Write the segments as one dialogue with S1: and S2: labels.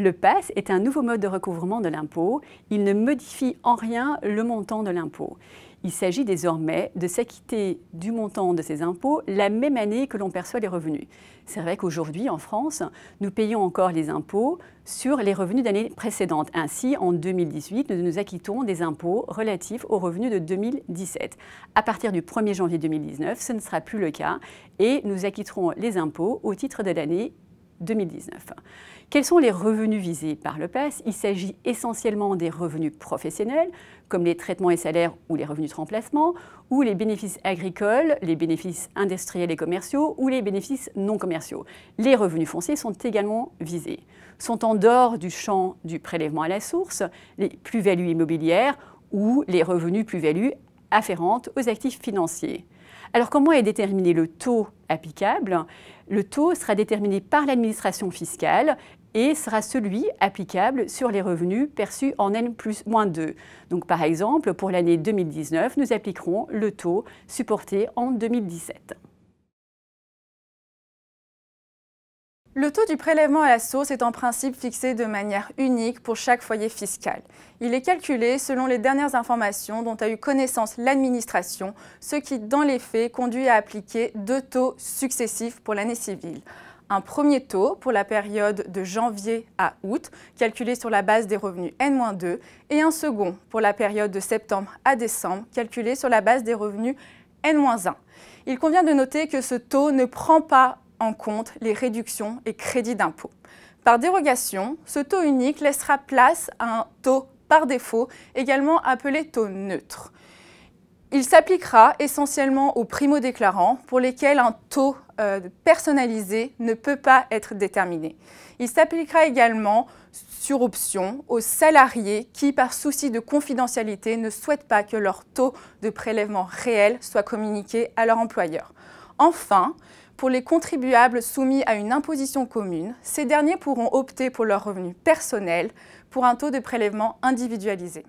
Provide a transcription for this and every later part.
S1: Le PASS est un nouveau mode de recouvrement de l'impôt. Il ne modifie en rien le montant de l'impôt. Il s'agit désormais de s'acquitter du montant de ces impôts la même année que l'on perçoit les revenus. C'est vrai qu'aujourd'hui, en France, nous payons encore les impôts sur les revenus d'année précédente. Ainsi, en 2018, nous nous acquittons des impôts relatifs aux revenus de 2017. À partir du 1er janvier 2019, ce ne sera plus le cas et nous acquitterons les impôts au titre de l'année 2019. Quels sont les revenus visés par le PES Il s'agit essentiellement des revenus professionnels, comme les traitements et salaires ou les revenus de remplacement, ou les bénéfices agricoles, les bénéfices industriels et commerciaux, ou les bénéfices non commerciaux. Les revenus fonciers sont également visés. Sont en dehors du champ du prélèvement à la source les plus-values immobilières ou les revenus plus-values afférentes aux actifs financiers. Alors comment est déterminé le taux applicable Le taux sera déterminé par l'administration fiscale et sera celui applicable sur les revenus perçus en N plus moins 2. Donc par exemple, pour l'année 2019, nous appliquerons le taux supporté en 2017.
S2: Le taux du prélèvement à la source est en principe fixé de manière unique pour chaque foyer fiscal. Il est calculé selon les dernières informations dont a eu connaissance l'administration, ce qui, dans les faits, conduit à appliquer deux taux successifs pour l'année civile. Un premier taux pour la période de janvier à août, calculé sur la base des revenus N-2, et un second pour la période de septembre à décembre, calculé sur la base des revenus N-1. Il convient de noter que ce taux ne prend pas en compte les réductions et crédits d'impôt. Par dérogation, ce taux unique laissera place à un taux par défaut, également appelé taux neutre. Il s'appliquera essentiellement aux primo-déclarants pour lesquels un taux euh, personnalisé ne peut pas être déterminé. Il s'appliquera également sur option aux salariés qui, par souci de confidentialité, ne souhaitent pas que leur taux de prélèvement réel soit communiqué à leur employeur. Enfin, pour les contribuables soumis à une imposition commune, ces derniers pourront opter pour leurs revenus personnels pour un taux de prélèvement individualisé.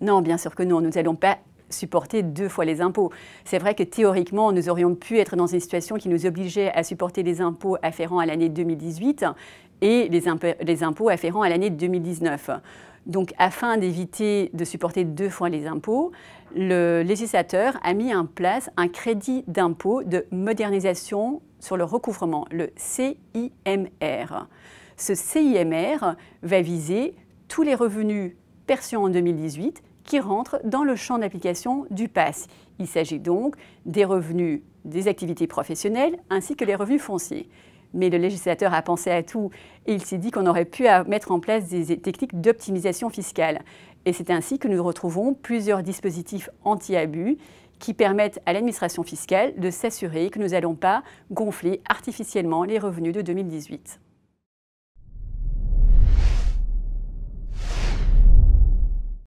S1: Non, bien sûr que non, nous n'allons pas supporter deux fois les impôts. C'est vrai que théoriquement, nous aurions pu être dans une situation qui nous obligeait à supporter les impôts afférents à l'année 2018 et les, les impôts afférents à l'année 2019. Donc, afin d'éviter de supporter deux fois les impôts, le législateur a mis en place un crédit d'impôt de modernisation sur le recouvrement, le CIMR. Ce CIMR va viser tous les revenus perçus en 2018 qui rentrent dans le champ d'application du PASS. Il s'agit donc des revenus des activités professionnelles ainsi que les revenus fonciers mais le législateur a pensé à tout et il s'est dit qu'on aurait pu mettre en place des techniques d'optimisation fiscale. Et c'est ainsi que nous retrouvons plusieurs dispositifs anti-abus qui permettent à l'administration fiscale de s'assurer que nous n'allons pas gonfler artificiellement les revenus de 2018.